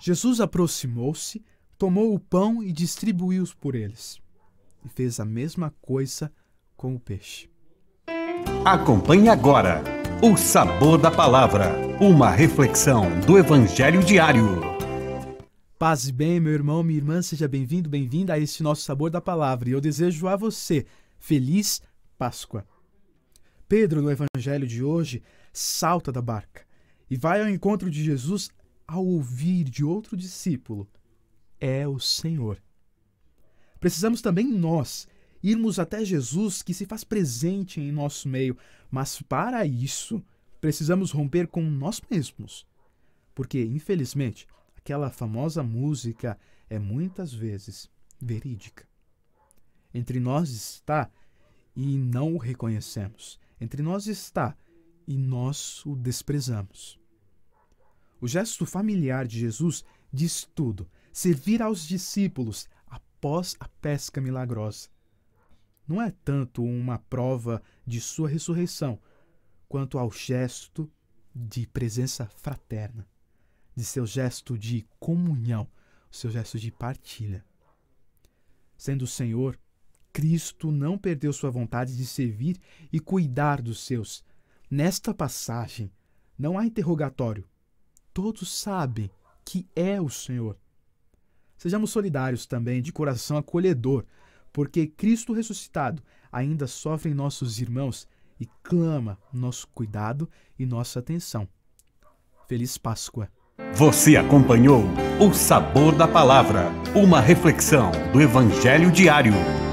Jesus aproximou-se, tomou o pão e distribuiu-os por eles. E fez a mesma coisa com o peixe. Acompanhe agora o sabor da palavra, uma reflexão do Evangelho diário. Paz e bem, meu irmão, minha irmã, seja bem-vindo, bem-vinda a esse nosso sabor da palavra. E eu desejo a você feliz Páscoa. Pedro, no Evangelho de hoje, salta da barca e vai ao encontro de Jesus ao ouvir de outro discípulo é o Senhor. Precisamos também nós irmos até Jesus que se faz presente em nosso meio, mas para isso precisamos romper com nós mesmos. Porque, infelizmente, aquela famosa música é muitas vezes verídica. Entre nós está e não o reconhecemos. Entre nós está e nós o desprezamos. O gesto familiar de Jesus diz tudo: servir aos discípulos após a pesca milagrosa. Não é tanto uma prova de sua ressurreição, quanto ao gesto de presença fraterna, de seu gesto de comunhão, seu gesto de partilha. Sendo o Senhor, Cristo não perdeu sua vontade de servir e cuidar dos seus. Nesta passagem, não há interrogatório, todos sabem que é o Senhor. Sejamos solidários também, de coração acolhedor, porque Cristo ressuscitado ainda sofre em nossos irmãos e clama nosso cuidado e nossa atenção. Feliz Páscoa! Você acompanhou O Sabor da Palavra, uma reflexão do Evangelho diário.